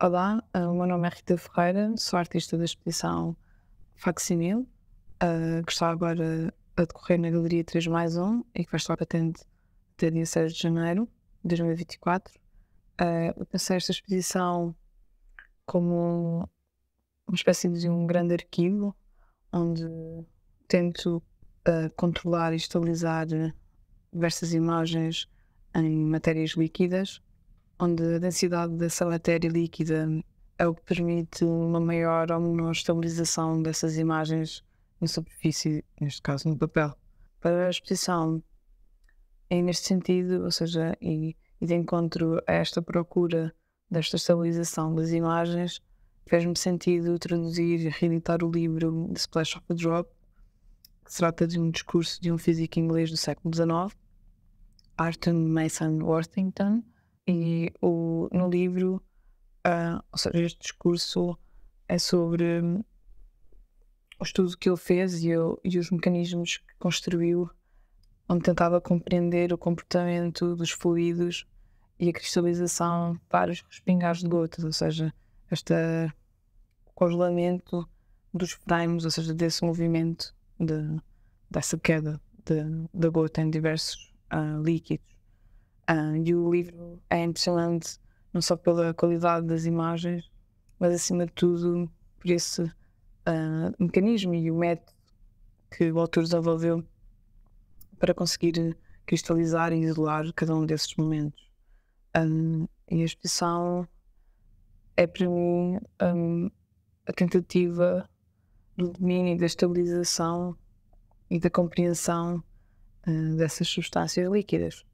Olá, eh, o meu nome é Rita Ferreira, sou artista da exposição Facsimil, eh, que está agora a decorrer na Galeria 3 mais 1 e que vai estar patente até dia 6 de janeiro de 2024. Eh, eu pensei esta exposição como uma espécie de um grande arquivo onde tento controlar e estabilizar diversas imagens em matérias líquidas onde a densidade dessa matéria líquida é o que permite uma maior ou menor estabilização dessas imagens na superfície, neste caso no papel. Para a exposição, é neste sentido, ou seja, e, e de encontro a esta procura desta estabilização das imagens, fez-me sentido traduzir e reeditar o livro The Splash of a Drop, que se trata de um discurso de um físico inglês do século XIX, Arthur Mason Worthington, e o, no livro, uh, ou seja, este discurso é sobre um, o estudo que ele fez e, eu, e os mecanismos que construiu, onde tentava compreender o comportamento dos fluidos e a cristalização para os respingares de gotas, ou seja, este congelamento dos frames, ou seja, desse movimento, de, dessa queda da de, de gota em diversos uh, líquidos. Ah, e o livro é impressionante, não só pela qualidade das imagens, mas acima de tudo por esse ah, mecanismo e o método que o autor desenvolveu para conseguir cristalizar e isolar cada um desses momentos. Ah, e a exposição é para mim a tentativa do domínio da estabilização e da compreensão dessas substâncias líquidas.